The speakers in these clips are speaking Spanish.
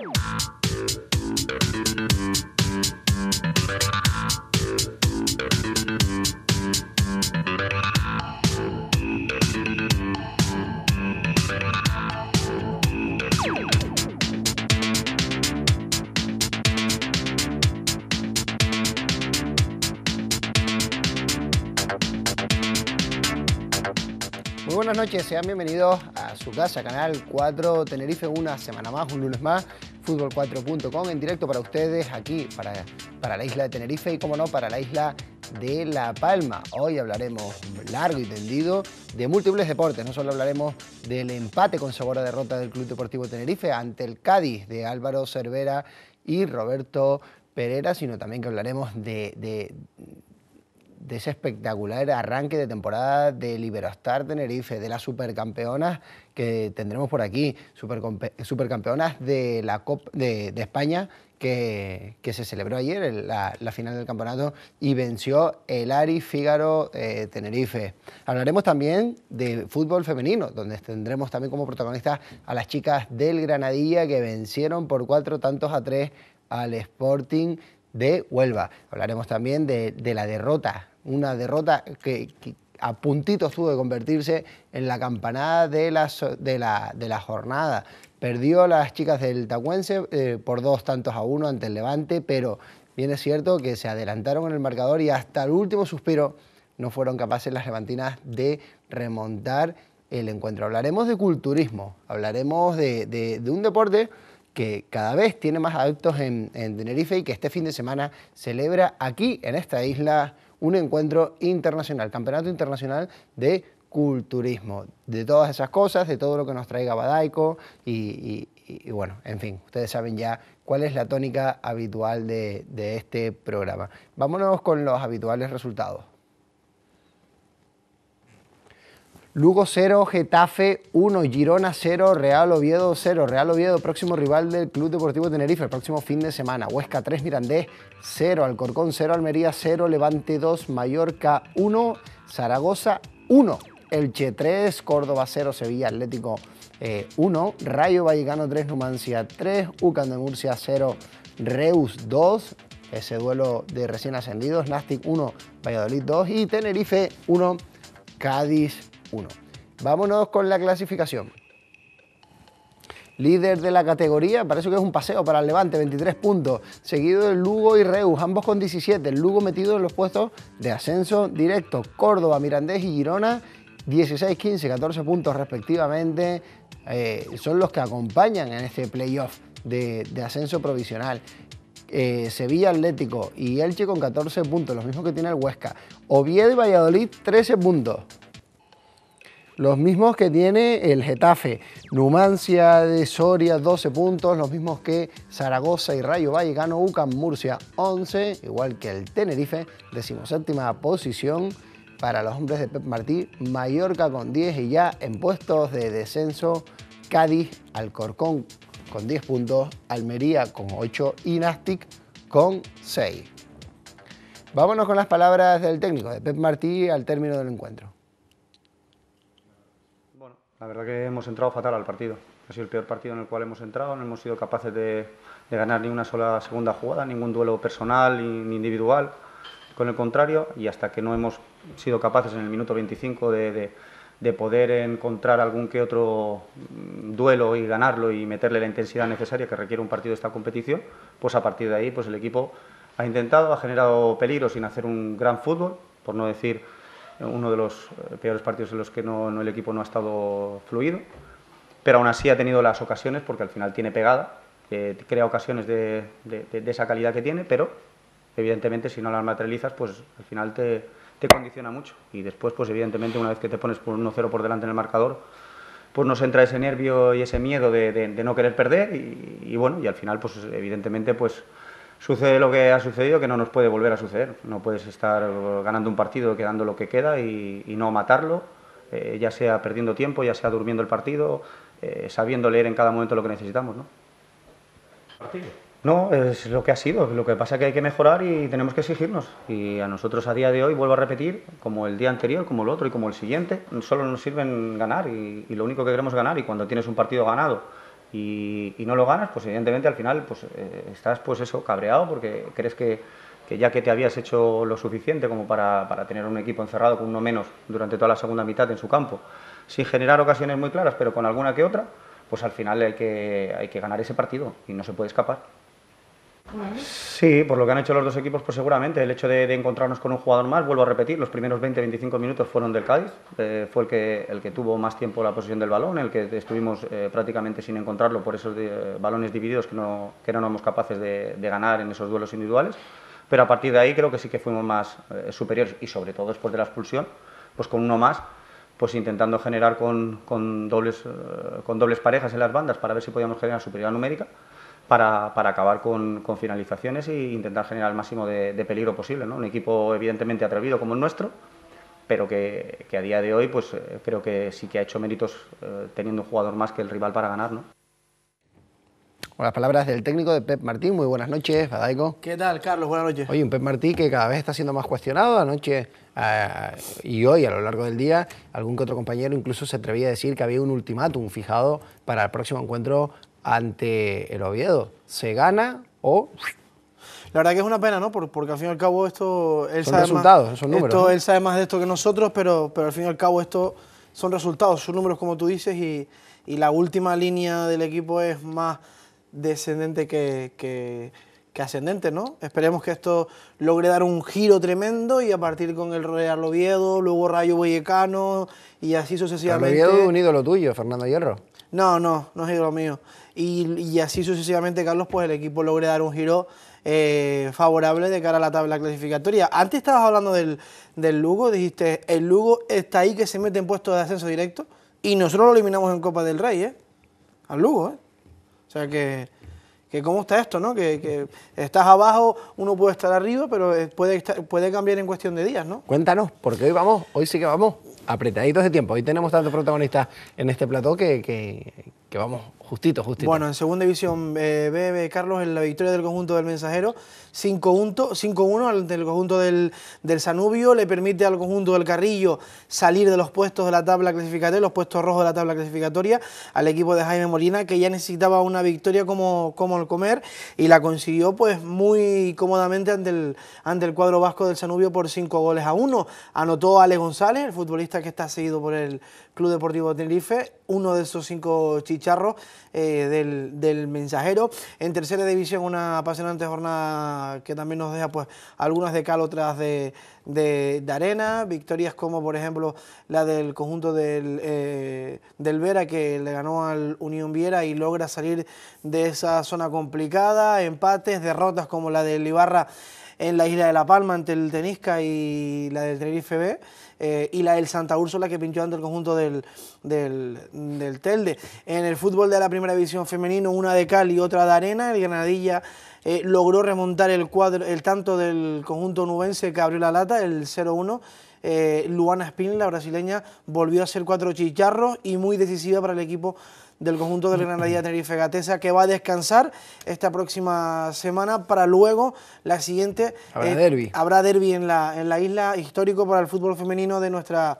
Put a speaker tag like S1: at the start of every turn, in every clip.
S1: Muy buenas noches, sean bienvenidos a su casa, Canal 4 Tenerife, una semana más, un lunes más fútbol4.com en directo para ustedes aquí, para, para la isla de Tenerife y, como no, para la isla de La Palma. Hoy hablaremos largo y tendido de múltiples deportes. No solo hablaremos del empate con sabor a derrota del Club Deportivo Tenerife ante el Cádiz de Álvaro Cervera y Roberto Pereira, sino también que hablaremos de de ese espectacular arranque de temporada de Liberostar Tenerife, de las supercampeonas que tendremos por aquí, supercampeonas de la Copa de, España que, que, se celebró ayer, la, final del campeonato, y venció el Ari Fígaro eh, Tenerife. Hablaremos también de fútbol femenino, donde tendremos también como protagonistas a las chicas del Granadilla que vencieron por cuatro tantos a tres al Sporting de Huelva. Hablaremos también de, de la derrota una derrota que, a puntito tuvo de convertirse en la campanada de la, de la, jornada. Perdió las chicas del Tacuense eh, por dos tantos a uno ante el Levante, pero bien es cierto que se adelantaron en el marcador y hasta el último suspiro no fueron capaces las levantinas de remontar el encuentro. Hablaremos de culturismo, hablaremos de, un deporte que cada vez tiene más adeptos en, en Tenerife y que este fin de semana celebra aquí, en esta isla, un encuentro internacional, campeonato internacional de culturismo, de todas esas cosas, de todo lo que nos traiga Badaico y, bueno, en fin, ustedes saben ya cuál es la tónica habitual de este programa. Vámonos con los habituales resultados. Lugo 0, Getafe 1, Girona 0, Real Oviedo 0. Real Oviedo, próximo rival del Club Deportivo Tenerife, el próximo fin de semana. Huesca 3, Mirandés 0, Alcorcón 0, Almería 0, Levante 2, Mallorca 1, Zaragoza 1, Elche 3, Córdoba 0, Sevilla Atlético 1, eh, Rayo Vallecano 3, Numancia 3, ucán de Murcia 0, Reus 2, ese duelo de recién ascendidos, Nastic 1, Valladolid 2 y Tenerife 1, Cádiz 1. Vámonos con la clasificación. Líder de la categoría, parece que es un paseo para el Levante, 23 puntos. Seguido de Lugo y Reus, ambos con 17. El Lugo metido en los puestos de ascenso directo. Córdoba, Mirandés y Girona, 16, 15, 14 puntos respectivamente. Eh, son los que acompañan en este playoff de, ascenso provisional. Eh, Sevilla Atlético y Elche con 14 puntos, los mismos que tiene el Huesca. Oviedo y Valladolid, 13 puntos los mismos que tiene el Getafe, Numancia de Soria 12 puntos, los mismos que Zaragoza y Rayo Vallecano, UCAM Murcia 11, igual que el Tenerife, decimoséptima posición para los hombres de Pep Martí, Mallorca con 10 y ya en puestos de descenso, Cádiz, Alcorcón con 10 puntos, Almería con 8 y Nastic con 6. Vámonos con las palabras del técnico de Pep Martí al término del encuentro.
S2: La verdad que hemos entrado fatal al partido. Ha sido el peor partido en el cual hemos entrado, no hemos sido capaces de, ganar ni una sola segunda jugada, ningún duelo personal ni individual. Con el contrario, y hasta que no hemos sido capaces en el minuto 25 de, poder encontrar algún que otro mm, duelo y ganarlo y meterle la intensidad necesaria que requiere un partido de esta competición, pues a partir de ahí pues el equipo ha intentado, ha generado peligro sin hacer un gran fútbol, por no decir uno de los eh, peores partidos en los que no, el equipo no ha estado fluido, pero aún así ha tenido las ocasiones porque al final tiene pegada, crea ocasiones de, esa calidad que tiene, pero evidentemente si no las materializas, pues al final te, te condiciona mucho. Y después, pues evidentemente una vez que te pones por 1-0 por delante en el marcador, pues nos entra ese nervio y ese miedo de, no querer perder y, y, bueno, y al final, pues evidentemente, pues sucede lo que ha sucedido, que no nos puede volver a suceder. No puedes estar ganando un partido, quedando lo que queda y, no matarlo, eh, ya sea perdiendo tiempo, ya sea durmiendo el partido, eh, sabiendo leer en cada momento lo que necesitamos. ¿no? ¿Partido? No, es lo que ha sido. Lo que pasa es que hay que mejorar y tenemos que exigirnos. Y a nosotros a día de hoy, vuelvo a repetir, como el día anterior, como el otro y como el siguiente, solo nos sirven ganar y, lo único que queremos ganar. Y cuando tienes un partido ganado y, no lo ganas, pues evidentemente al final pues, eh, estás pues eso, cabreado porque crees que, ya que te habías hecho lo suficiente como para, tener un equipo encerrado con uno menos durante toda la segunda mitad en su campo, sin generar ocasiones muy claras, pero con alguna que otra, pues al final hay que, hay que ganar ese partido y no se puede escapar. Sí, por lo que han hecho los dos equipos, pues seguramente el hecho de, encontrarnos con un jugador más, vuelvo a repetir, los primeros 20-25 minutos fueron del Cádiz, eh, fue el que, tuvo más tiempo la posición del balón, el que estuvimos eh, prácticamente sin encontrarlo por esos balones divididos que no, que no éramos capaces de, ganar en esos duelos individuales, pero a partir de ahí creo que sí que fuimos más eh, superiores y sobre todo después de la expulsión, pues con uno más, pues intentando generar con, dobles, con dobles parejas en las bandas para ver si podíamos generar superioridad numérica para, acabar con, finalizaciones e intentar generar el máximo de, peligro posible. ¿no? Un equipo evidentemente atrevido como el nuestro, pero que, a día de hoy pues eh, creo que sí que ha hecho méritos eh, teniendo un jugador más que el rival para ganar. Con
S1: las palabras del técnico de Pep Martín, muy buenas noches, Fadaico. ¿Qué tal, Carlos? Buenas noches. Oye, un Pep Martí que cada vez está siendo más cuestionado, anoche eh, y hoy a lo largo del día, algún que otro compañero incluso se atrevía a decir que había un ultimátum fijado
S3: para el próximo encuentro ante el Oviedo. ¿Se gana o la verdad que es una pena, ¿no? Porque al fin y al cabo esto... son resultados, son números. Él sabe más de esto que nosotros, pero, pero al fin y al cabo esto son resultados, son números como tú dices y, la última línea del equipo es más descendente que, ascendente, ¿no? Esperemos que esto logre dar un giro tremendo y a partir con el Real Oviedo, luego Rayo Vallecano y así sucesivamente. Real Oviedo es un ídolo tuyo, Fernando Hierro. No, no, no es ídolo mío y, así sucesivamente, Carlos, pues el equipo logre dar un giro eh, favorable de cara a la tabla clasificatoria. Antes estabas hablando del, Lugo, dijiste, el Lugo está ahí que se mete en puestos de ascenso directo y nosotros lo eliminamos en Copa del Rey, ¿eh? Al Lugo, ¿eh? O sea que cómo está esto, ¿no? Que, estás abajo, uno puede estar arriba, pero eh, puede, estar, puede cambiar en cuestión de días, ¿no?
S1: Cuéntanos, porque hoy vamos, hoy sí que vamos apretaditos de tiempo. Hoy tenemos tantos protagonistas en este plató que, que vamos justito, justito. Bueno,
S3: en segunda división eh, Carlos, en la victoria del conjunto del Mensajero, 5-1 ante el conjunto del, Sanubio, le permite al conjunto del Carrillo salir de los puestos de la tabla clasificatoria, los puestos rojos de la tabla clasificatoria, al equipo de Jaime Molina, que ya necesitaba una victoria como, como el comer, y la consiguió pues muy cómodamente ante el, ante el cuadro vasco del Sanubio por 5 goles a 1. Anotó Ale González, el futbolista que está seguido por el Club Deportivo de Tenerife, uno de esos cinco Charro, eh, del, Mensajero. En tercera división una apasionante jornada que también nos deja pues algunas de cal, de, de, arena. Victorias como por ejemplo la del conjunto del, eh, del Vera que le ganó al Unión Viera y logra salir de esa zona complicada. Empates, derrotas como la del Ibarra en la isla de La Palma entre el Tenisca y la del Tenerife B, eh, y la del Santa Úrsula que pinchó ante el conjunto del, del, Telde. En el fútbol de la primera división femenino, una de cal y otra de arena, el Granadilla eh, logró remontar el, cuadro, el tanto del conjunto nubense que abrió la lata, el 0-1. Eh, Luana Spin, la brasileña, volvió a ser cuatro chicharros y muy decisiva para el equipo del conjunto de Granadilla Tenerife Gatesa, que va a descansar esta próxima semana para luego la siguiente. Habrá derbi. Eh, derby. Habrá en la, en la isla, histórico para el fútbol femenino de nuestra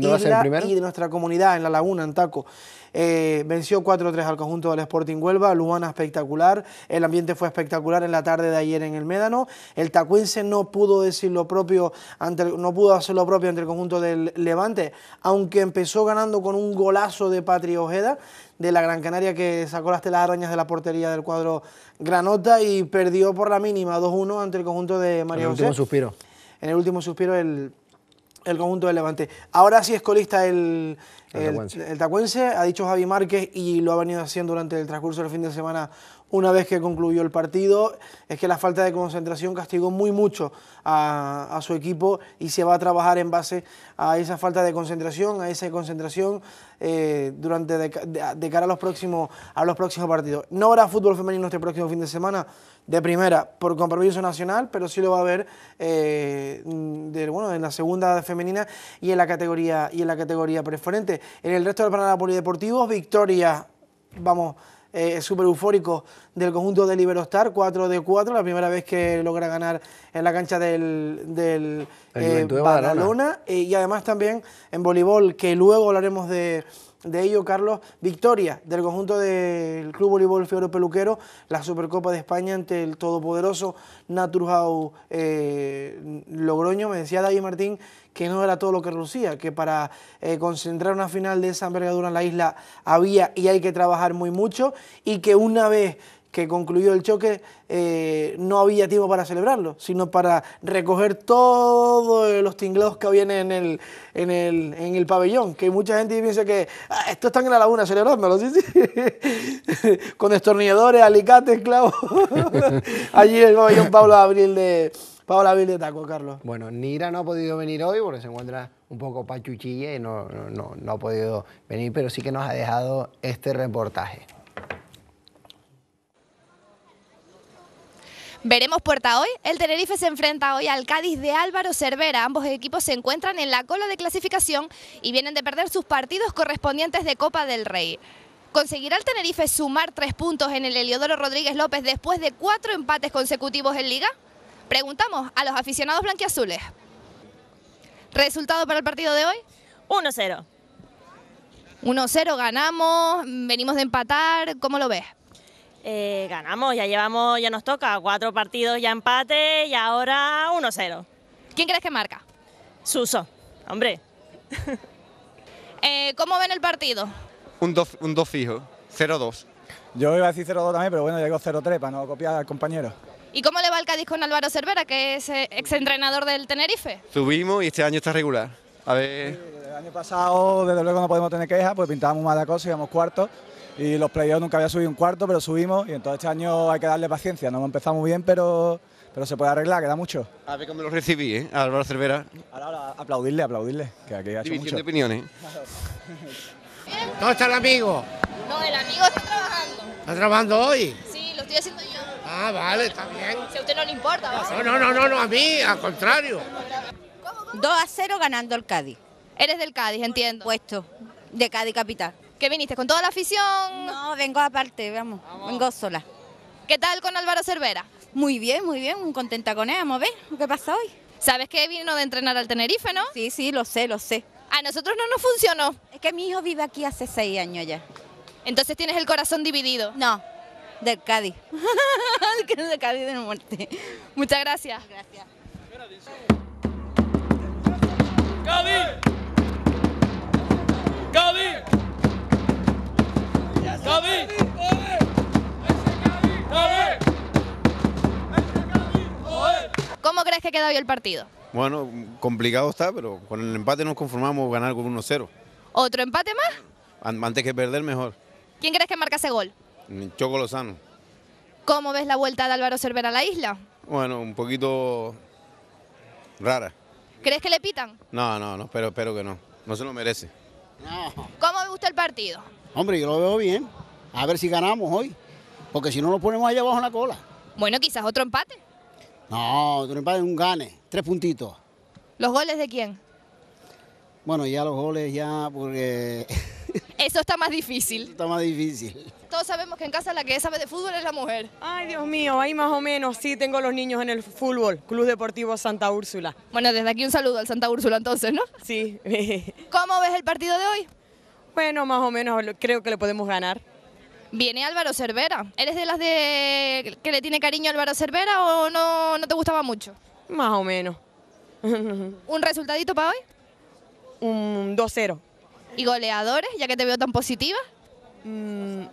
S3: ¿Dónde va a primero? Y de nuestra comunidad, en La Laguna, en Taco. Eh, venció 4-3 al conjunto del Sporting Huelva, Luana espectacular, el ambiente fue espectacular en la tarde de ayer en el Médano, el tacuense no pudo decir lo propio ante no pudo hacer lo propio ante el conjunto del Levante, aunque empezó ganando con un golazo de Patri Ojeda de la Gran Canaria que sacó las telas arañas de la portería del cuadro Granota y perdió por la mínima 2-1 ante el conjunto de María José. En el último suspiro el el conjunto del Levante. Ahora sí es colista el, el, tacuense, ha dicho Javi Márquez y lo ha venido haciendo durante el transcurso del fin de semana una vez que concluyó el partido, es que la falta de concentración castigó muy mucho a, su equipo y se va a trabajar en base a esa falta de concentración, a esa concentración eh, durante de, cara a los, próximos, a los próximos partidos. No habrá fútbol femenino este próximo fin de semana de primera por compromiso nacional, pero sí lo va a haber eh, bueno, en la segunda femenina y en la categoría y en la categoría preferente. En el resto del panorama polideportivo, victoria, vamos eh, es súper eufórico del conjunto de Liberostar, 4 de 4, la primera vez que logra ganar en la cancha del, del eh, eh, y además también en voleibol, que luego hablaremos de de ello, Carlos, victoria del conjunto del Club Voleibol Fiore Peluquero, la Supercopa de España ante el todopoderoso Naturhau eh, Logroño. Me decía David Martín que no era todo lo que lucía, que para eh, concentrar una final de esa envergadura en la isla había y hay que trabajar muy mucho y que una vez que concluyó el choque, eh, no había tiempo para celebrarlo, sino para recoger todos los tinglados que vienen en el, en el, en el pabellón. Que mucha gente piensa que ah, esto están en la laguna celebrándolo, ¿sí? sí. Con destornilladores, alicates, clavos. Allí en el pabellón
S1: Pablo Abril de. Taco, Carlos. Bueno, Nira no ha podido venir hoy porque se encuentra un poco pachuchilla y no ha podido venir, pero sí que nos ha dejado este reportaje.
S4: Veremos puerta hoy. El Tenerife se enfrenta hoy al Cádiz de Álvaro Cervera. Ambos equipos se encuentran en la cola de clasificación y vienen de perder sus partidos correspondientes de Copa del Rey. ¿Conseguirá el Tenerife sumar tres puntos en el Heliodoro Rodríguez López después de cuatro empates consecutivos en Liga? Preguntamos a los aficionados blanquiazules. ¿Resultado para el partido de hoy? 1-0. 1-0 ganamos, venimos de empatar, ¿cómo lo ves? Eh, ganamos, ya llevamos, ya nos toca, cuatro partidos ya empate y ahora 1-0. ¿Quién crees que marca? Suso, hombre. eh, ¿Cómo ven el partido?
S2: Un 2 fijo, 0-2. Yo iba a decir 0-2 también, pero bueno, llegó 0-3 para no copiar al compañero.
S4: ¿Y cómo le va el Cádiz con Álvaro Cervera, que es eh, exentrenador del Tenerife?
S2: Subimos y este año está regular.
S1: A ver.
S2: el año pasado, desde luego, no podemos tener quejas, pues pintábamos mal la cosa, íbamos cuarto y los playoffs nunca había subido un cuarto, pero subimos y entonces este año hay que darle paciencia. No empezamos bien, pero, pero se puede arreglar, queda mucho. A ver cómo lo recibí, ¿eh? Álvaro Cervera. Ahora, aplaudirle, aplaudirle,
S3: que aquí ha hecho mucho. de opiniones. ¿Dónde está el amigo?
S4: No, el amigo está trabajando. ¿Está trabajando hoy? Sí, lo estoy haciendo yo. Ah, vale, está bien. Si a usted no le importa, No, no, no, no, a mí, al contrario. 2 a 0 ganando el Cádiz. Eres del Cádiz, entiendo. Puesto, de Cádiz capital. ¿Qué viniste? ¿Con toda la afición? No, vengo aparte, vamos, vengo sola. ¿Qué tal con Álvaro Cervera? Muy bien, muy bien, muy contenta con él, vamos a qué pasa hoy. ¿Sabes que vino de entrenar al Tenerife, no? Sí, sí, lo sé, lo sé. A nosotros no nos funcionó. Es que mi hijo vive aquí hace seis años ya. Entonces tienes el corazón dividido. No, del Cádiz. Que de Cádiz de muerte. Muchas gracias. Gracias.
S2: ¡Cádiz! ¡Cádiz! ¡David!
S4: ¿Cómo crees que queda hoy el partido?
S3: Bueno, complicado está, pero con el empate nos conformamos ganar con 1-0.
S4: ¿Otro empate más?
S3: Antes que perder, mejor.
S4: ¿Quién crees que marca ese gol?
S3: Choco Lozano.
S4: ¿Cómo ves la vuelta de Álvaro Cervera a la isla?
S3: Bueno, un poquito rara.
S4: ¿Crees que le pitan?
S3: No, no, no, pero espero que no. No se lo merece.
S4: No. ¿Cómo me gusta el partido?
S3: Hombre, yo lo veo bien.
S1: A ver si ganamos hoy. Porque si no nos ponemos allá abajo en la cola.
S4: Bueno, quizás otro empate.
S1: No, otro empate es un gane. Tres puntitos. ¿Los goles de quién? Bueno, ya los goles ya porque... Eso está más difícil. está más difícil.
S4: Todos sabemos que en casa la que sabe de fútbol es la mujer. Ay, Dios mío, ahí más o menos. Sí, tengo los niños en el fútbol, Club Deportivo Santa Úrsula. Bueno, desde aquí un saludo al Santa Úrsula entonces, ¿no? Sí. ¿Cómo ves el partido de hoy? Bueno, más o menos creo que lo podemos ganar. Viene Álvaro Cervera. ¿Eres de las de que le tiene cariño Álvaro Cervera o no, no te gustaba mucho? Más o menos. ¿Un resultadito para hoy? Un 2-0. ¿Y goleadores, ya que te veo tan positiva? Mm,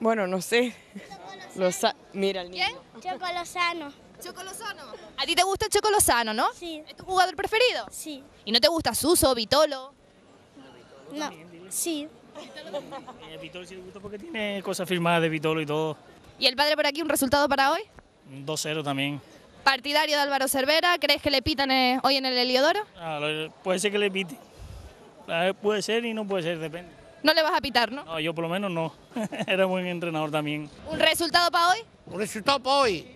S4: bueno, no sé. Mira ¿Quién? Chocolosano. ¿Chocolosano? ¿A ti te gusta el Chocolosano, no? Sí. ¿Es tu jugador preferido? Sí. ¿Y no te gusta Suso, Vitolo? no. Sí. Eh, Vitolo sí le porque
S3: tiene cosas firmadas de Vitolo y todo.
S4: ¿Y el padre por aquí, un resultado para hoy?
S3: 2-0 también.
S4: ¿Partidario de Álvaro Cervera? ¿Crees que le pitan eh, hoy en el Heliodoro?
S3: Ah, puede ser que le pite. Puede ser y no puede ser, depende.
S4: No le vas a pitar, ¿no?
S3: No, yo por lo menos no. Era buen entrenador también.
S4: ¿Un resultado para hoy?
S3: Un resultado para hoy.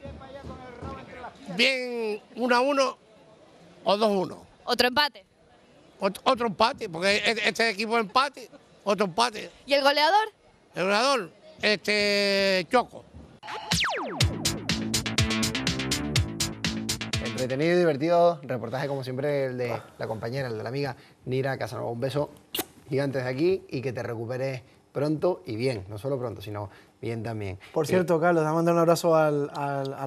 S3: Bien, 1 1 o 2 1.
S4: Otro empate
S3: otro empate, porque e-, e-, este equipo empate, otro empate.
S4: ¿Y el goleador?
S3: El goleador, este Choco.
S1: Entretenido y divertido reportaje, como siempre, el de la compañera, el de la amiga Nira Casanova. Un beso gigante de aquí y que te recuperes pronto y bien, no solo pronto, sino Bien también. Por eh, cierto,
S3: Carlos, a un abrazo al,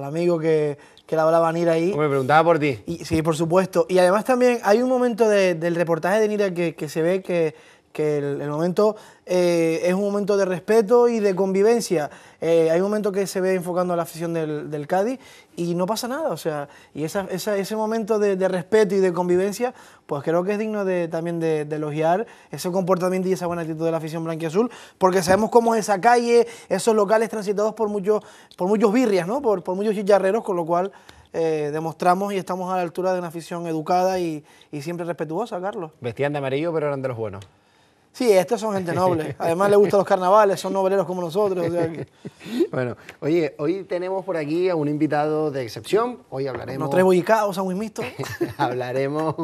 S3: amigo que, que la hablaba Nira ahí. Me preguntaba por ti. sí, por supuesto. Y además también hay un momento del reportaje de Nira que, que se ve que que el, momento eh, es un momento de respeto y de convivencia. Eh, hay un momento que se ve enfocando a la afición del, Cádiz y no pasa nada, o sea, y esa, ese momento de, respeto y de convivencia, pues creo que es digno de, también de, elogiar ese comportamiento y esa buena actitud de la afición blanquiazul, porque sabemos cómo es esa calle, esos locales transitados por muchos, por muchos birrias, ¿no? por, muchos chicharreros, con lo cual... Eh, demostramos y estamos a la altura de una afición educada y, y siempre respetuosa, Carlos.
S1: Vestían de amarillo, pero eran de los buenos.
S3: Sí, estos son gente noble. Además les gustan los carnavales, son noveleros como nosotros.
S1: Bueno, oye, hoy tenemos por aquí a un invitado de excepción. Hoy hablaremos... Nos tres boyicados a mixto. hablaremos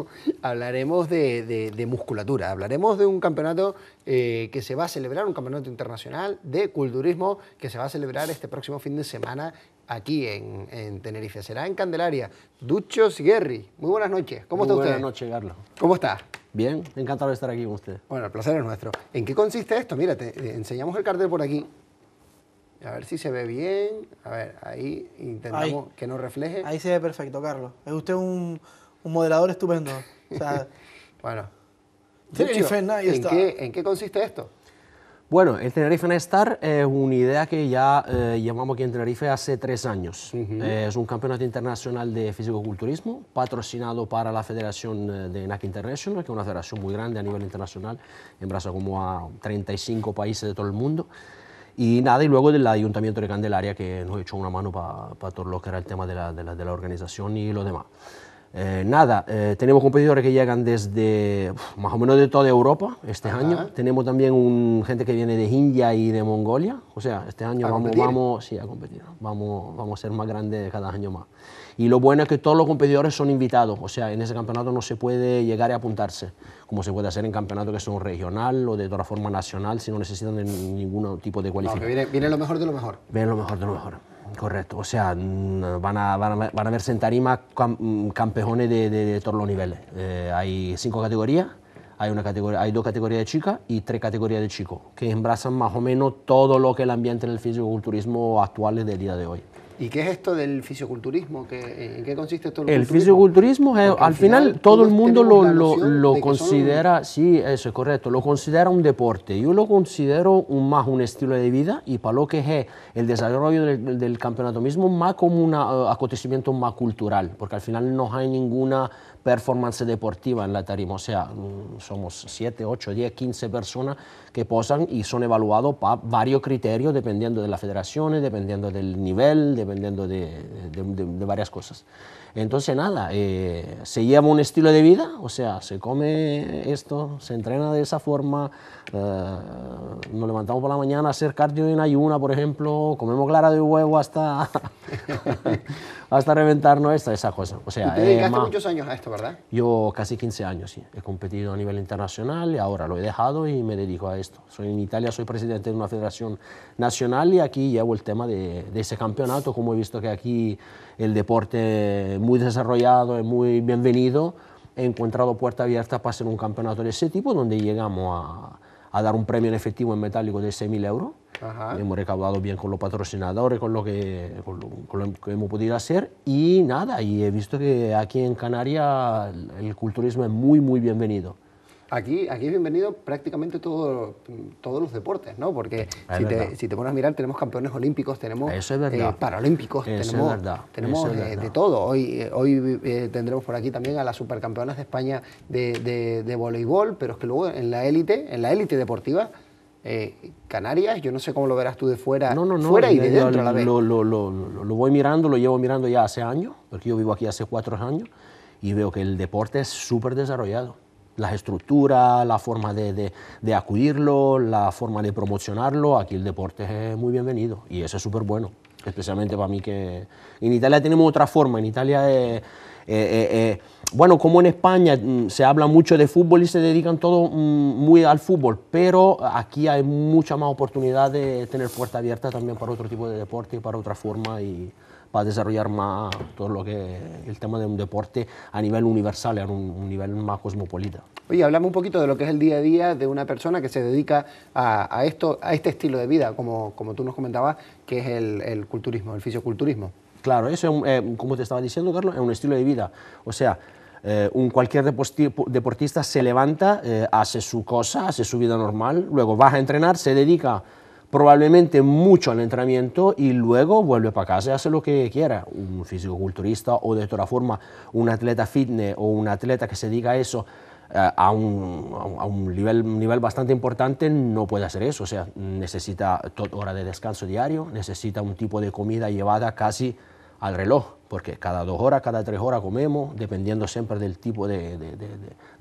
S1: hablaremos de, musculatura, hablaremos de un campeonato eh, que se va a celebrar, un campeonato internacional de culturismo que se va a celebrar este próximo fin de semana aquí en, Tenerife. Será en Candelaria. Duchos Guerri. muy buenas noches. ¿Cómo está usted? Buenas noches, Carlos. ¿Cómo está?
S5: Bien, encantado de estar aquí con usted. Bueno, el placer es nuestro.
S1: ¿En qué consiste esto? Mira, te, enseñamos el cartel por aquí. A ver si se ve bien. A ver, ahí intentamos que nos refleje.
S3: Ahí se ve perfecto, Carlos. Es usted un, un modelador estupendo. O sea, bueno. ¿En
S1: qué consiste esto?
S5: Bueno, el Tenerife Nestar es una idea que ya eh, llevamos aquí en Tenerife hace tres años. Eh, es un campeonato internacional de fisicoculturismo patrocinado para la Federación eh, de NAC International, que es una federación muy grande a nivel internacional, embraza como a 35 países de todo el mundo. Y nada, y luego del Ayuntamiento de Candelaria, que nos echó una mano para todo lo que era el tema de la, de la organización y lo demás. Eh, nada, eh, tenemos competidores que llegan desde más o menos de toda Europa este año. Tenemos también un, gente que viene de India y de Mongolia. O sea, este año vamos, vamos a competir. Vamos, vamos a ser más grandes cada año más. Y lo bueno es que todos los competidores son invitados. O sea, en ese campeonato no se puede llegar a apuntarse, como se puede hacer en campeonatos que son regional o de otra forma nacional, si no necesitan ningún tipo de cualificación.
S1: viene, viene lo mejor de lo mejor.
S5: Viene lo mejor de lo mejor. Correcto, o sea, van a, van a, verse en tarima mm, campeones de, todos los niveles. Eh, hay cinco categorías, hay, una categoría, hay dos categorías de chicas y tres categorías de chicos, que embrazan más o menos todo lo que el ambiente del culturismo actual es del día de hoy.
S1: ¿Y qué es esto del fisioculturismo? ¿En qué consiste esto? El
S5: fisioculturismo, al, final, todo el mundo lo, lo, considera, sí, eso es correcto, lo considera un deporte. Yo lo considero un, más un estilo de vida y para lo que es el desarrollo del, del campeonato mismo, más como un eh, acontecimiento más cultural, porque al final no hay ninguna performance deportiva en la tarima. O sea, mm, somos 7, 8, 10, 15 personas que posan y son evaluados para varios criterios, dependiendo de las federaciones, dependiendo del nivel, de dependiendo de, varias cosas. Entonces, nada, eh, se lleva un estilo de vida, o sea, se come esto, se entrena de esa forma, eh, nos levantamos por la mañana a hacer cardio en ayuna, por ejemplo, comemos clara de huevo hasta... hasta reventar no esa, esa cosa. O sea, te muchos
S1: años a esto, ¿verdad?
S5: Yo casi 15 años, sí. He competido a nivel internacional y ahora lo he dejado y me dedico a esto. Soy, en Italia soy presidente de una federación nacional y aquí llevo el tema de, de ese campeonato, como he visto que aquí el deporte muy desarrollado, es muy bienvenido. He encontrado puerta abierta para hacer un campeonato de ese tipo donde llegamos a a dar un premio en efectivo en metálico de 6.000 euros. Hemos recaudado bien con los patrocinadores, con lo, que, que hemos podido hacer. Y nada, y he visto que aquí en Canarias el culturismo es muy, muy bienvenido.
S1: Aquí, aquí es bienvenido prácticamente todos todos los deportes, ¿no? Porque si te, si te, pones a mirar, tenemos campeones olímpicos, tenemos paralímpicos, tenemos, tenemos de, todo. Hoy, eh, hoy eh, tendremos por aquí también a las supercampeonas de España de, de, voleibol, pero es que luego en la élite, en la élite deportiva, eh, Canarias, yo no sé cómo lo verás tú de fuera, fuera y de dentro
S5: Lo, lo, lo, voy mirando, lo llevo mirando ya hace años, porque yo vivo aquí hace cuatro años y veo que el deporte es súper desarrollado las estructuras, la forma de, acudirlo, la forma de promocionarlo, aquí el deporte es muy bienvenido y eso es súper bueno, especialmente para mí que en Italia tenemos otra forma, en Italia es... Eh, eh, eh, bueno, como en España mm, se habla mucho de fútbol y se dedican todo mm, muy al fútbol, pero aquí hay mucha más oportunidad de tener puerta abierta también para otro tipo de deporte y para otra forma y, para desarrollar más todo lo que el tema de un deporte a nivel universal, a un, nivel más cosmopolita.
S1: Oye, hablame un poquito de lo que es el día a día de una persona que se dedica a, esto, a este estilo de vida, como, como tú nos comentabas, que es el, culturismo, el fisioculturismo.
S5: Claro, eso, es eh, como te estaba diciendo, Carlos, es un estilo de vida. O sea, eh, un cualquier deportista se levanta, eh, hace su cosa, hace su vida normal, luego va a entrenar, se dedica probablemente mucho al entrenamiento y luego vuelve para casa y hace lo que quiera. Un físico culturista o de otra forma un atleta fitness o un atleta que se diga eso eh, a, un, nivel, nivel bastante importante no puede hacer eso. O sea, necesita toda hora de descanso diario, necesita un tipo de comida llevada casi al reloj, porque cada dos horas, cada tres horas comemos, dependiendo siempre del tipo de,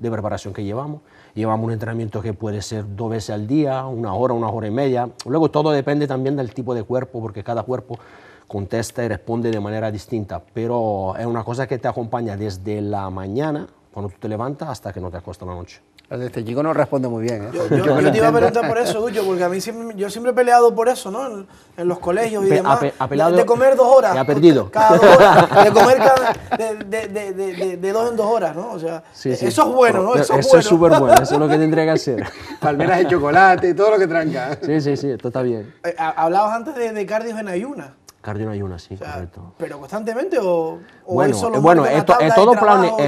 S5: preparación que llevamos. Llevamos un entrenamiento que puede ser dos veces al día, una hora, una hora y media. Luego todo depende también del tipo de cuerpo, porque cada cuerpo contesta y responde de manera distinta, pero es una cosa que te acompaña desde la mañana, cuando tú te levantas, hasta que no te acuestas la noche.
S1: Este chico no responde muy bien. ¿eh? Yo,
S5: te iba a
S3: preguntar por eso, Ducho, porque a mí siempre, yo siempre he peleado por eso, ¿no? En, los colegios y demás. de, comer dos horas. Me ha perdido. Cada dos De comer cada, de, de, de, dos en dos horas, ¿no? O sea, eso es bueno, ¿no? Eso, es súper bueno. eso es lo
S5: que tendría que hacer.
S3: Palmeras de chocolate, todo lo que tranca.
S5: Sí, sí, sí, esto está bien.
S3: Eh, hablabas antes de, cardio en ayuna
S5: Cardio en ayunas, sí, correcto.
S3: ¿Pero constantemente o, o bueno, solo Bueno, es, es, todo es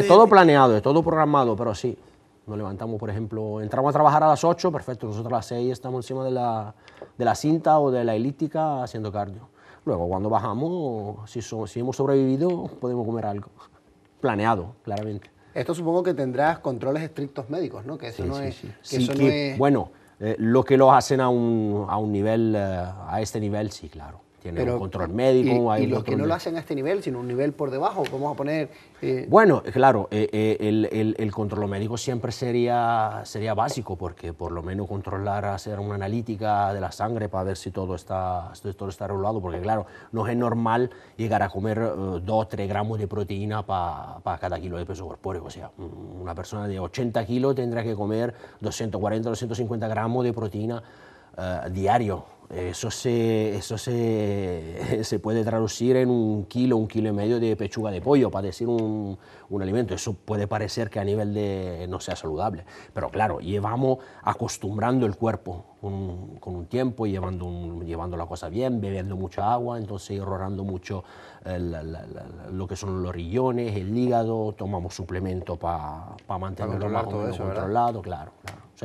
S3: todo
S5: planeado, es todo programado, pero sí. Nos levantamos, por ejemplo, entramos a trabajar a las 8, perfecto, nosotros a las 6 estamos encima de la, cinta o de la elíptica haciendo cardio. Luego, cuando bajamos, si, si hemos sobrevivido, podemos comer algo. Planeado, claramente.
S1: Esto supongo que tendrás controles estrictos médicos, ¿no? Que eso no, es,
S5: Bueno, eh, lo que los hacen a un, nivel, eh, a este nivel, sí, claro tiene un control médico. Y, los que no lo hacen
S1: a este nivel, sino un nivel por debajo, vamos a poner...
S5: Eh, bueno, claro, eh, eh, el, el, control médico siempre sería, sería básico, porque por lo menos controlar, hacer una analítica de la sangre para ver si todo está, todo está regulado, porque claro, no es normal llegar a comer 2, 3 gramos de proteína para pa cada kilo de peso corpóreo. O sea, una persona de 80 kilos tendrá que comer 240, 250 gramos de proteína eh, diario. Eso, se, eso se, puede traducir en un kilo, un kilo y medio de pechuga de pollo, para decir un, alimento. Eso puede parecer que a nivel de no sea saludable, pero claro, llevamos acostumbrando el cuerpo con un tiempo, llevando, llevando la cosa bien, bebiendo mucha agua, entonces irrorando mucho eh, lo que son los riñones, el hígado, tomamos suplemento para mantenerlo más controlado, claro.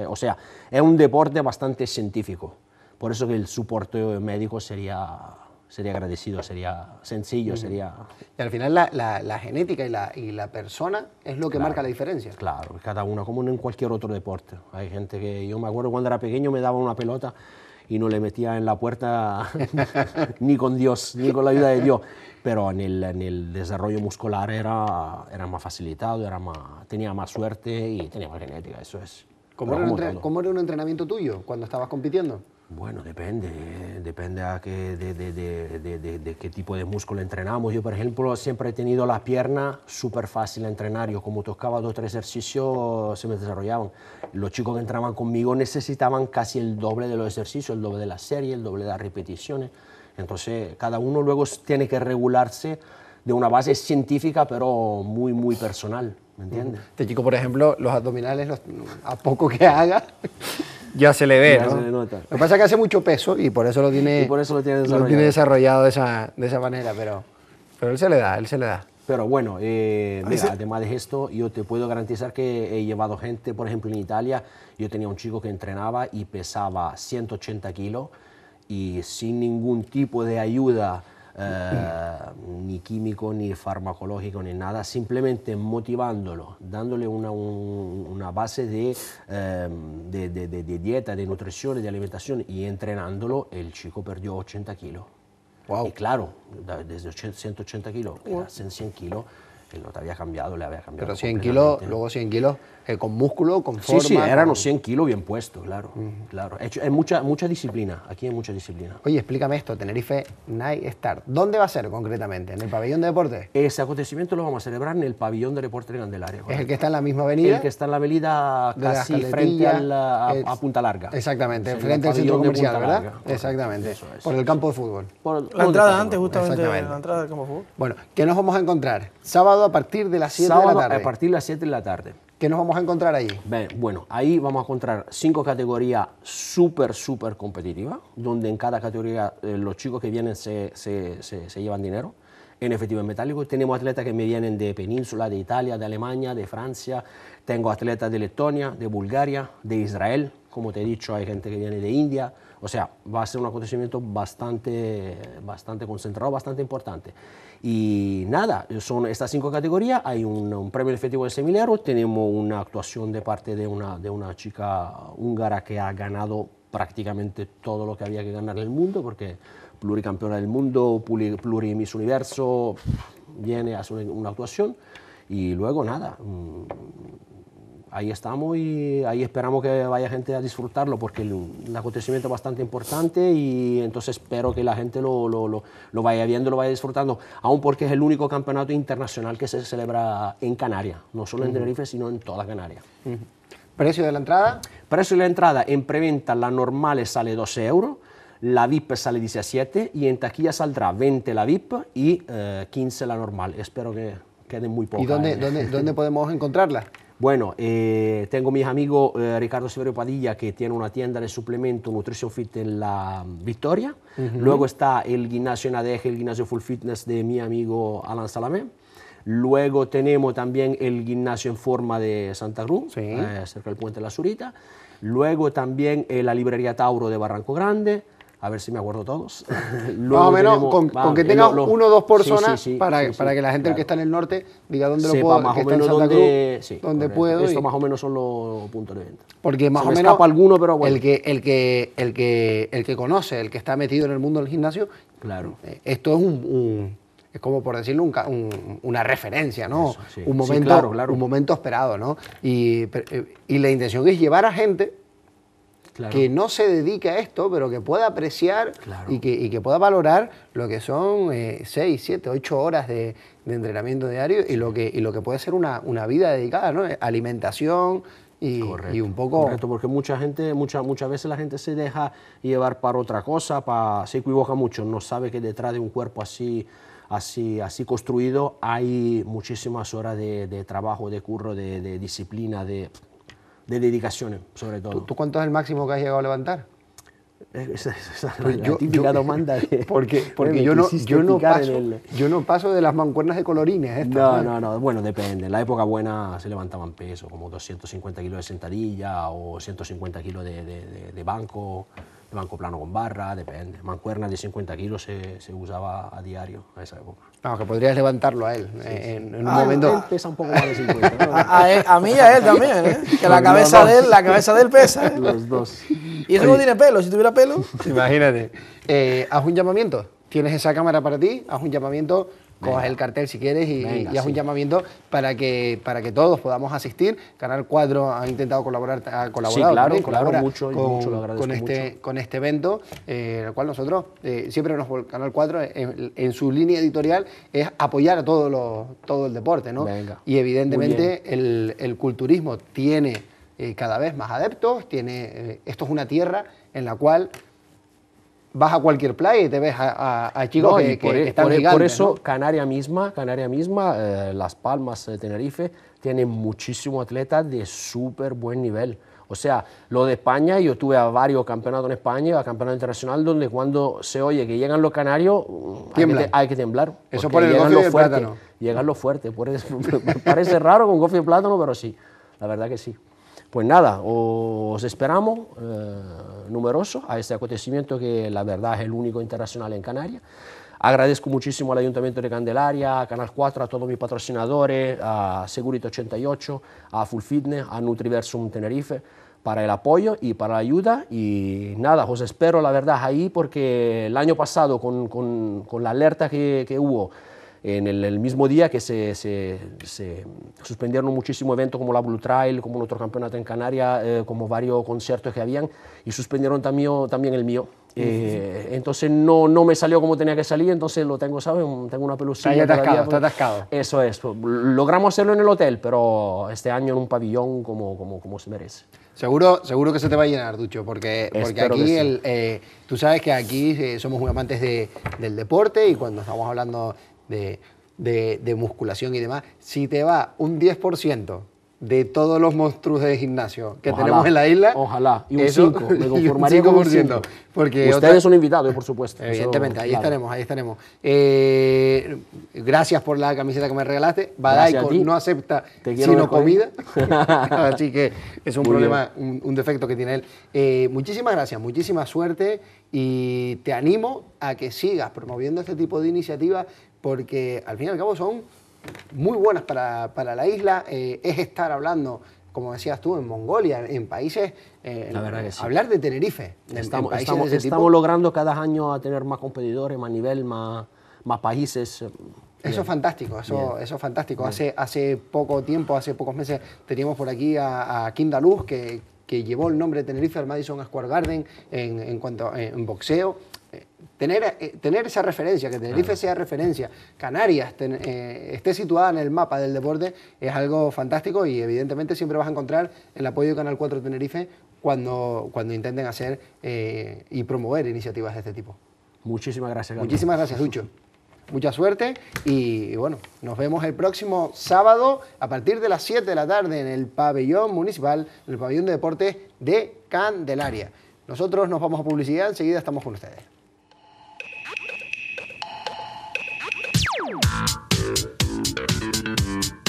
S5: O sea, es un deporte bastante científico. Por eso que el soporte médico sería, sería agradecido, sería sencillo, sería...
S1: Y al final la, genética y la, persona es lo que marca la diferencia. Claro,
S5: cada uno, como en cualquier otro deporte. Hay gente que, yo me acuerdo cuando era pequeño me daba una pelota y no le metía en la puerta ni con Dios, ni con la ayuda de Dios. Pero en el, desarrollo muscular era, era más facilitado, era más, tenía más suerte y tenía más genética, eso es. ¿Cómo,
S1: era un, entrenamiento tuyo cuando estabas compitiendo?
S5: Bueno, depende, ¿eh? depende qué, de, qué tipo de músculo entrenamos. Yo, por ejemplo, siempre he tenido las piernas súper fácil de entrenar. Yo como tocaba dos o tres ejercicios, se me desarrollaban. Los chicos que entraban conmigo necesitaban casi el doble de los ejercicios, el doble de la serie, el doble de las repeticiones. Entonces, cada uno luego tiene que regularse de una base
S1: científica, pero muy, muy personal. ¿Me entiendes? Este chico, por ejemplo, los abdominales, a poco que haga, ya se le ve, ¿no? Lo que pasa es que hace mucho peso y por eso lo tiene, por eso lo tiene desarrollado, de, esa, esa, manera, pero, pero él se le da, él se le da.
S5: Pero bueno, eh, además de esto, yo te puedo garantizar que he llevado gente, por ejemplo, en Italia, yo tenía un chico que entrenaba y pesaba 180 kilos y sin ningún tipo de ayuda eh, ni químico, ni farmacológico, ni nada, simplemente motivándolo, dándole una, una base eh, de, de, de, dieta, de nutrición, de alimentación y entrenándolo, el chico perdió 80 kilos. Wow. Y claro, desde 180 kilos, wow. 100 kilos, él no te había cambiado, le había cambiado. Pero 100 kilos, luego
S1: 100 kilos eh, con músculo, con forma. Sí, sí, eran los 100 kilos bien puestos, claro. claro. mucha, mucha disciplina, aquí hay mucha disciplina. Oye, explícame esto, Tenerife Night Star. ¿Dónde va a ser concretamente? ¿En el pabellón de deporte? Ese acontecimiento lo vamos a celebrar en el pabellón de deporte de Candelaria. ¿Es el que está en la misma avenida? El que está en la avenida casi frente a, Punta Larga. Exactamente, frente al centro comercial, ¿verdad? exactamente, por el campo de fútbol. la entrada antes, justamente, la
S3: entrada del campo de fútbol.
S1: Bueno, ¿qué nos vamos a encontrar? Sábado a partir de las 7 de la tarde. a partir de las 7 de la tarde. ¿Qué nos vamos a encontrar ahí?
S5: Bueno, ahí vamos a encontrar cinco categorías súper, súper competitivas, donde en cada categoría eh, los chicos que vienen se, llevan dinero en efectivo en metálico. Tenemos atletas que me vienen de Península, de Italia, de Alemania, de Francia. Tengo atletas de Letonia, de Bulgaria, de Israel. Como te he dicho, hay gente que viene de India. O sea, va a ser un acontecimiento bastante, bastante concentrado, bastante importante. Y nada, son estas cinco categorías. Hay un, premio del Festival de Semilero, tenemos una actuación de parte de una, de una chica húngara que ha ganado prácticamente todo lo que había que ganar en el mundo, porque pluricampeona del mundo, pluri, plurimis universo, viene, hace una, una actuación. Y luego nada, mm, ahí estamos y ahí esperamos que vaya gente a disfrutarlo porque es un acontecimiento bastante importante y entonces espero que la gente lo, lo, lo, vaya viendo, lo vaya disfrutando, aún porque es el único campeonato internacional que se celebra en Canarias, no solo en Tenerife, sino en toda Canarias. ¿Precio de la entrada? Precio de la entrada en preventa, la normal sale 12 euros, la VIP sale 17 y en taquilla saldrá 20 la VIP y 15 eh, la normal. Espero que queden muy pocas. ¿Y dónde, eh. dónde, dónde podemos encontrarla? Bueno, eh, tengo mis amigos eh, Ricardo Severo Padilla, que tiene una tienda de suplemento Nutrition Fit en la Victoria. Luego está el gimnasio Nadege, el gimnasio Full Fitness de mi amigo Alan Salamé. Luego tenemos también el gimnasio en forma de Santa Cruz, eh, cerca del puente de la Zurita. Luego también la librería Tauro de Barranco Grande a ver si me acuerdo todos. más o menos, con, que eh, tenga uno o dos personas para, para, que la gente que está
S1: en el norte diga dónde lo puedo, que está en Santa Cruz, Esto más o menos son los puntos de venta. Porque más o menos alguno, pero el, que, el, que, el, que, el que conoce, el que está metido en el mundo del gimnasio, claro. Eh, esto es un, es como por decirlo, nunca, un, una referencia, ¿no? Un, momento, un momento esperado, ¿no? Y, eh, y, la intención es llevar a gente que no se dedique a esto, pero que pueda apreciar y, que, pueda valorar lo que son 6, 7, 8 horas de, entrenamiento diario y lo que, lo que puede ser una, vida dedicada, ¿no? Alimentación, y, un poco... Correcto, porque mucha gente, muchas veces la gente se deja llevar para otra cosa, para,
S5: se equivoca mucho, no sabe que detrás de un cuerpo así, así, así construido hay muchísimas horas de, trabajo, de curro, de, de disciplina, de, de
S1: dedicaciones, sobre todo. ¿Tú, cuánto es el máximo que has llegado a levantar? Esa, es la pues yo, típica demanda porque, yo, no, yo, no paso, yo no paso de las mancuernas de colorines. ¿eh? no, no,
S5: no, bueno, depende. En la época buena se levantaban pesos, como 250 kilos de sentadilla o 150 kilos de, de banco banco plano con barra, depende. Mancuernas de 50 kilos se, se, usaba a diario a esa época.
S1: Claro, que podrías levantarlo a él eh, en, un ah, momento. Él pesa un poco más de 50.
S3: a, mí y a él también, ¿eh? Que la cabeza, de él, la cabeza de pesa.
S1: ¿eh? Los dos. Y eso no tiene pelo, si tuviera pelo. Imagínate. haz un llamamiento. Tienes esa cámara para ti, haz un llamamiento cojas el cartel si quieres y, es un llamamiento para que, para que todos podamos asistir. Canal 4 ha intentado colaborar, ha colaborado mucho, con, mucho este, con este evento, eh, el cual nosotros eh, siempre nos, Canal 4 eh, en, su línea editorial es apoyar a todo, todo el deporte, ¿no? Y evidentemente el, el culturismo tiene eh, cada vez más adeptos. Tiene, esto es una tierra en la cual vas a cualquier playa y te ves a, que, por, e- están por e- eso Canaria misma, Canaria misma,
S5: eh, Las Palmas, eh, Tenerife, tienen muchísimos atletas de súper buen nivel. O sea, lo de España, yo tuve a varios campeonatos en España, a campeonato internacional, donde cuando se oye que llegan los canarios, mm, hay que, temblar. Eso por el lo de plátano. Llegan los fuertes. Parece raro con gofio de plátano, pero sí, la verdad que sí. Pues nada, os esperamos eh, numerosos a este acontecimiento que la verdad es el único internacional en Canarias. Agradezco muchísimo al Ayuntamiento de Candelaria, a Canal 4, a todos mis patrocinadores, a Segurito 88, a Full Fitness, a Nutriversum Tenerife, para el apoyo y para la ayuda. Y nada, os espero la verdad ahí porque el año pasado con, la alerta que, que hubo en el, mismo día que se, se, suspendieron muchísimos eventos como la Blue Trail, como nuestro campeonato en Canarias, eh, como varios conciertos que habían, y suspendieron también, también el mío. Eh, entonces no, no me salió como tenía que salir, entonces lo tengo, ¿sabes? Tengo una pelusilla. Está atascado, pues. está atascado. Eso es. Pues, logramos hacerlo en el hotel, pero este año en un pabellón como, como, como se merece.
S1: Seguro, seguro que se te va a llenar, Ducho, porque, aquí eh, tú sabes que aquí somos muy amantes del deporte y cuando estamos hablando de, musculación y demás, si te va un 10% de todos los monstruos de gimnasio que tenemos en la isla. Ojalá, y un 5, me un 5%, Ustedes son invitados, por supuesto. Evidentemente, ahí estaremos, ahí estaremos. Eh, gracias por la camiseta que me regalaste. Badaico no acepta sino comida, así que es un problema, un, defecto que tiene él. Eh, muchísimas gracias, muchísima suerte y te animo a que sigas promoviendo este tipo de iniciativas porque al fin y al cabo son muy buenas para, para la isla, eh, es estar hablando como decías tú, en Mongolia, en países... Eh, la verdad que Hablar de Tenerife. Estamos, estamos, estamos logrando
S5: cada año a tener más competidores, más nivel, más, más países.
S1: Eso es fantástico, eso, eso es fantástico. Hace, hace poco tiempo, hace pocos meses, teníamos por aquí a, a Kinda Luz, que, que llevó el nombre de Tenerife al Madison Square Garden en, en cuanto en boxeo. Eh, tener, esa referencia, que Tenerife sea referencia, Canarias eh, esté situada en el mapa del deporte, es algo fantástico y evidentemente siempre vas a encontrar el apoyo de Canal 4 Tenerife cuando, cuando intenten hacer eh, y promover iniciativas de este tipo. Muchísimas gracias. Muchísimas gracias, mucho. Mucha suerte y, y bueno, nos vemos el próximo sábado a partir de las 7 de la tarde en el pabellón municipal, en el pabellón de deportes de Candelaria. Nosotros nos vamos a publicidad, enseguida estamos con ustedes.
S4: Thank you.